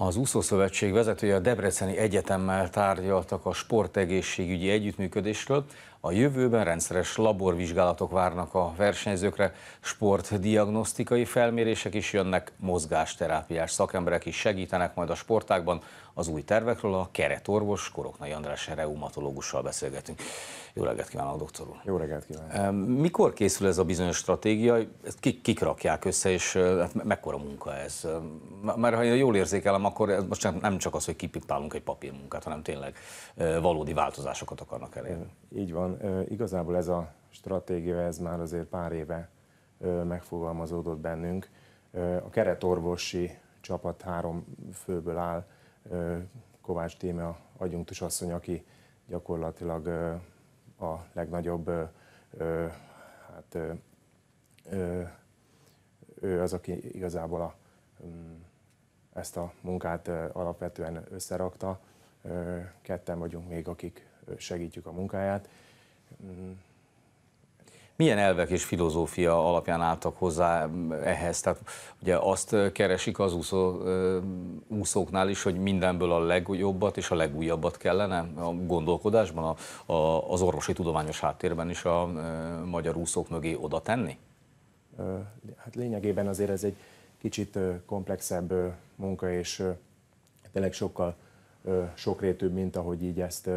Az úszószövetség vezetője a Debreceni Egyetemmel tárgyaltak a sportegészségügyi együttműködésről, a jövőben rendszeres laborvizsgálatok várnak a versenyzőkre, sportdiagnosztikai felmérések is jönnek, mozgásterápiás szakemberek is segítenek majd a sportákban. Az új tervekről a keretorvos Koroknai András reumatológussal beszélgetünk. Jó reggelt kívánok, doktor úr! Jó reggelt kívánok! Mikor készül ez a bizonyos stratégia? Ezt kik, kik rakják össze, és hát mekkora munka ez? Mert ha én jól érzékelem, akkor ez most nem csak az, hogy kipipálunk egy papírmunkát, hanem tényleg valódi változásokat akarnak elérni. Így van, valóban igazából ez a stratégia, ez már azért pár éve megfogalmazódott bennünk. A keretorvosi csapat három főből áll, Kovács Téme, agyunktus asszony, aki gyakorlatilag a legnagyobb, hát ő az, aki igazából a, mm, ezt a munkát alapvetően összerakta. Ketten vagyunk még, akik segítjük a munkáját. Milyen elvek és filozófia alapján álltak hozzá mm, ehhez? Tehát ugye azt keresik az úszó, úszóknál is, hogy mindenből a legjobbat és a legújabbat kellene a gondolkodásban, a, a, az orvosi tudományos háttérben is a, a magyar úszók mögé oda tenni? Hát lényegében azért ez egy kicsit komplexebb munka, és tényleg sokkal sokrétűbb, mint ahogy így ezt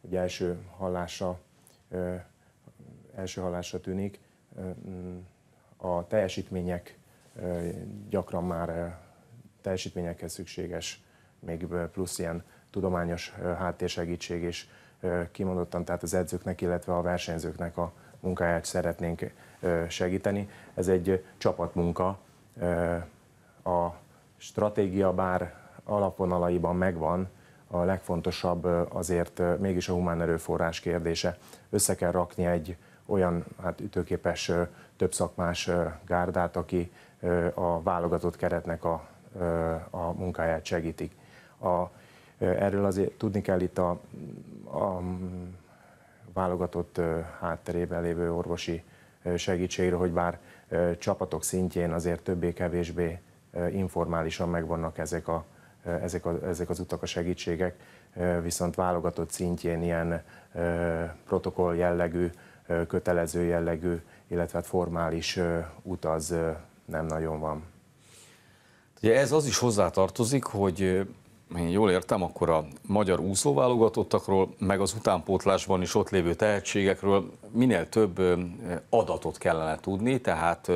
ugye első hallása első hallásra tűnik, a teljesítmények gyakran már teljesítményekhez szükséges, még plusz ilyen tudományos háttérsegítség is kimondottan, tehát az edzőknek, illetve a versenyzőknek a munkáját szeretnénk segíteni. Ez egy csapatmunka. A stratégia bár alapvonalaiban megvan, a legfontosabb azért mégis a humán erőforrás kérdése. Össze kell rakni egy olyan hát ütőképes szakmás gárdát, aki a válogatott keretnek a, a munkáját segítik. A, erről azért tudni kell itt a, a válogatott hátterében lévő orvosi segítségre, hogy bár csapatok szintjén azért többé-kevésbé informálisan megvannak ezek a Eh, ezek, a, ezek az utak, a segítségek, eh, viszont válogatott szintjén ilyen eh, protokoll jellegű, kötelező jellegű, illetve hát formális út az nem nagyon van. Ugye ez az is hozzátartozik, hogy én jól értem, akkor a magyar úszóválogatottakról, meg az utánpótlásban is ott lévő tehetségekről minél több adatot kellene tudni, tehát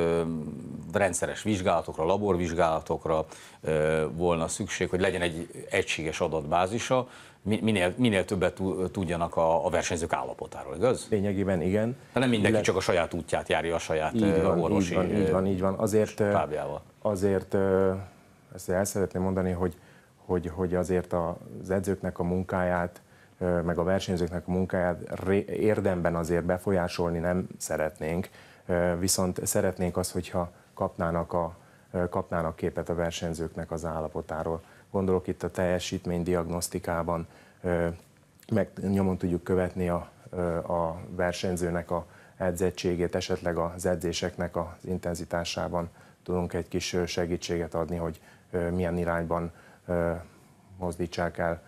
rendszeres vizsgálatokra, laborvizsgálatokra volna szükség, hogy legyen egy egységes adatbázisa, minél, minél többet tudjanak a, a versenyzők állapotáról, igaz? Lényegében igen. De nem mindenki Illet... csak a saját útját járja, a saját így van, orvosi így van, így van, így van. Azért, azért ezt el szeretném mondani, hogy hogy, hogy azért az edzőknek a munkáját, meg a versenyzőknek a munkáját érdemben azért befolyásolni nem szeretnénk, viszont szeretnénk azt, hogyha kapnának, a, kapnának képet a versenyzőknek az állapotáról. Gondolok itt a teljesítménydiagnosztikában, meg nyomon tudjuk követni a, a versenyzőnek a edzettségét, esetleg az edzéseknek az intenzitásában tudunk egy kis segítséget adni, hogy milyen irányban mozdítsák el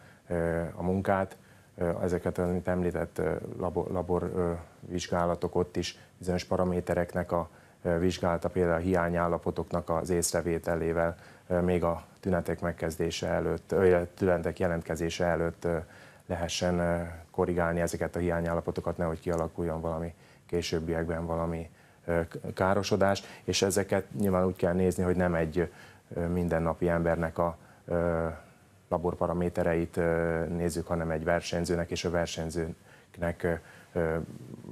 a munkát. Ezeket, amit említett labor, labor vizsgálatok ott is bizonyos paramétereknek a vizsgálata, például a hiányállapotoknak az észrevételével még a tünetek megkezdése előtt, tünetek jelentkezése előtt lehessen korrigálni ezeket a hiányállapotokat, nehogy kialakuljon valami későbbiekben valami károsodás, és ezeket nyilván úgy kell nézni, hogy nem egy mindennapi embernek a laborparamétereit nézzük, hanem egy versenyzőnek és a versenyzőknek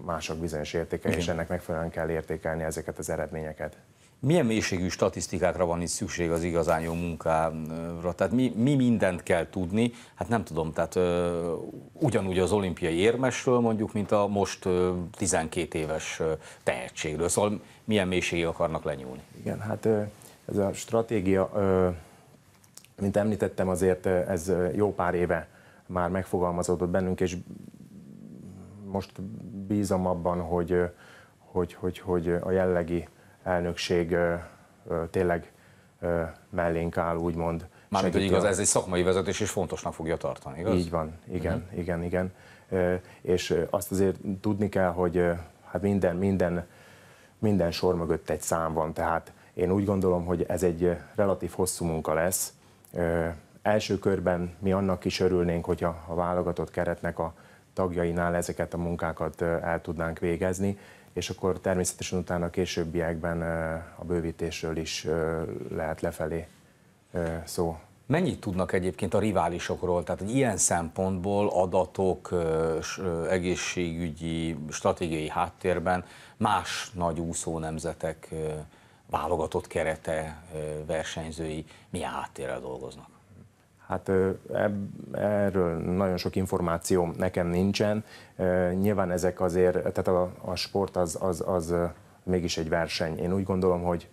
mások bizonyos értékei, és ennek megfelelően kell értékelni ezeket az eredményeket. Milyen mélységű statisztikákra van itt szükség az igazán jó munkára? Tehát mi, mi mindent kell tudni? Hát nem tudom, tehát ö, ugyanúgy az olimpiai érmesről mondjuk, mint a most ö, 12 éves ö, tehetségről. Szóval milyen mélységi akarnak lenyúlni? Igen, hát ö, ez a stratégia ö, mint említettem, azért ez jó pár éve már megfogalmazódott bennünk, és most bízom abban, hogy, hogy, hogy, hogy a jellegi elnökség tényleg mellénk áll, úgymond. Mármint, hogy igaz, ez egy szakmai vezetés, és fontosnak fogja tartani, igaz? Így van, igen, mhm. uh-huh. igen, igen. És azt azért tudni kell, hogy hát minden, minden, minden sor mögött egy szám van, tehát én úgy gondolom, hogy ez egy relatív hosszú munka lesz, Első körben mi annak is örülnénk, hogyha a válogatott keretnek a tagjainál ezeket a munkákat el tudnánk végezni, és akkor természetesen utána a későbbiekben a bővítésről is lehet lefelé szó. Mennyit tudnak egyébként a riválisokról? Tehát hogy ilyen szempontból adatok, egészségügyi, stratégiai háttérben más nagy úszó nemzetek válogatott kerete, versenyzői, mi háttérrel dolgoznak? Hát erről nagyon sok információ nekem nincsen. Nyilván ezek azért, tehát a, a sport az, az, az mégis egy verseny. Én úgy gondolom, hogy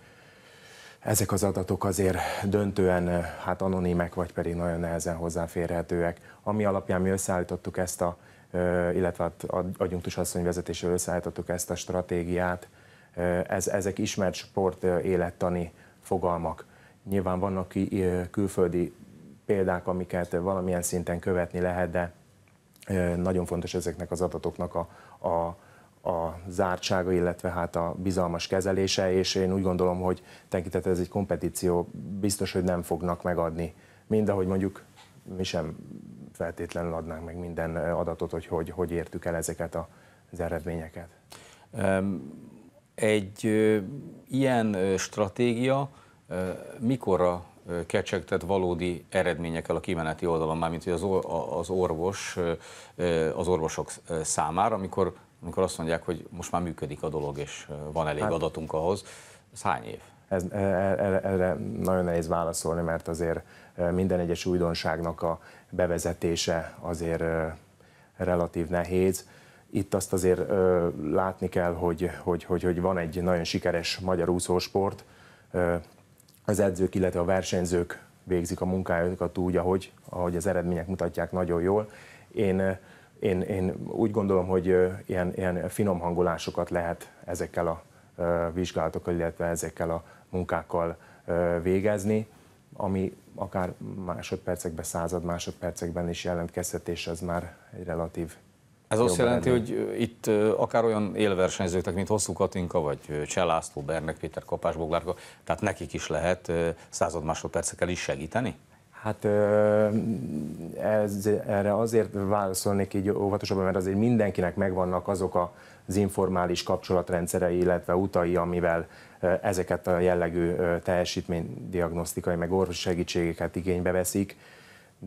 ezek az adatok azért döntően hát anonimek, vagy pedig nagyon nehezen hozzáférhetőek. Ami alapján mi összeállítottuk ezt a, illetve a hát adjunktus asszony vezetésével összeállítottuk ezt a stratégiát, Eh, ez, ezek ismert sport eh, élettani fogalmak. Nyilván vannak ki, eh, külföldi példák, amiket valamilyen szinten követni lehet, de nagyon fontos ezeknek az adatoknak a, a, a zártsága, illetve hát a bizalmas kezelése, és én úgy gondolom, hogy tekintet ez egy kompetíció, biztos, hogy nem fognak megadni. Mind ahogy mondjuk mi sem feltétlenül adnánk meg minden adatot, hogy hogy, hogy értük el ezeket az eredményeket. Um egy ö, ilyen ö, stratégia ö, mikorra kecsegtett valódi eredményekkel a kimeneti oldalon, mármint hogy az, or, az orvos, az orvosok számára, amikor, amikor azt mondják, hogy most már működik a dolog, és van elég hát, adatunk ahhoz. Ez hány év? Ez, erre, e, e, erre nagyon nehéz válaszolni, mert azért minden egyes újdonságnak a bevezetése azért relatív nehéz. Itt azt azért ö, látni kell, hogy, hogy, hogy, hogy van egy nagyon sikeres magyar úszósport. Ö, az edzők, illetve a versenyzők végzik a munkájukat úgy, ahogy, ahogy az eredmények mutatják nagyon jól. Én, én, én úgy gondolom, hogy ilyen, ilyen finom hangolásokat lehet ezekkel a vizsgálatokkal, illetve ezekkel a munkákkal végezni, ami akár másodpercekben, század másodpercekben is jelentkezhet, és ez már egy relatív ez azt jelenti, hogy itt akár olyan élversenyzőknek, mint Hosszú Katinka, vagy Cseh László, Bernek, Péter Kapás, Boglárka, tehát nekik is lehet század másodpercekkel is segíteni? Hát ez, erre azért válaszolnék így óvatosabban, mert azért mindenkinek megvannak azok az informális kapcsolatrendszerei, illetve utai, amivel ezeket a jellegű teljesítménydiagnosztikai, meg orvosi segítségeket igénybe veszik,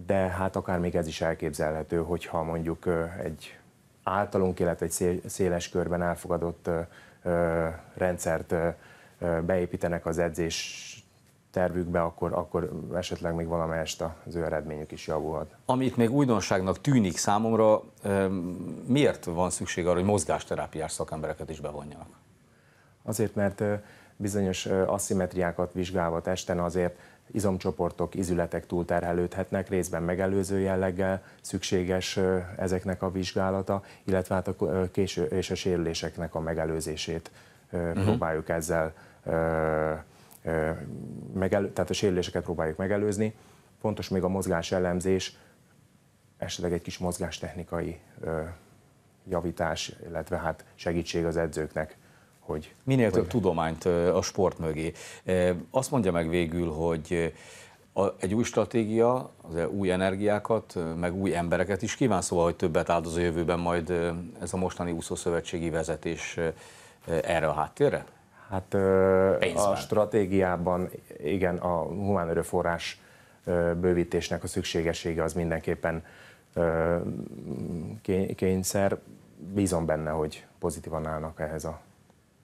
de hát akár még ez is elképzelhető, hogyha mondjuk egy általunk, illetve egy széles körben elfogadott rendszert beépítenek az edzés tervükbe, akkor, akkor esetleg még valamelyest az ő eredményük is javulhat. Amit még újdonságnak tűnik számomra, miért van szükség arra, hogy mozgásterápiás szakembereket is bevonjanak? Azért, mert bizonyos asszimetriákat vizsgálva testen azért izomcsoportok, izületek túlterhelődhetnek, részben megelőző jelleggel szükséges ezeknek a vizsgálata, illetve hát a késő és a sérüléseknek a megelőzését uh-huh. próbáljuk ezzel, megelő, tehát a sérüléseket próbáljuk megelőzni. Fontos még a mozgás elemzés, esetleg egy kis mozgástechnikai javítás, illetve hát segítség az edzőknek hogy... Minél több tudományt a sport mögé. Azt mondja meg végül, hogy a, egy új stratégia, az új energiákat, meg új embereket is kíván, szóval, hogy többet áldoz a jövőben majd ez a mostani úszószövetségi vezetés erre a háttérre? Hát Pénzben. a stratégiában igen, a humán erőforrás bővítésnek a szükségessége az mindenképpen kényszer. Bízom benne, hogy pozitívan állnak ehhez a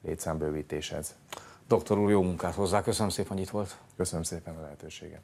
létszámbővítéshez. Doktor úr, jó munkát hozzá, köszönöm szépen, hogy itt volt. Köszönöm szépen a lehetőséget.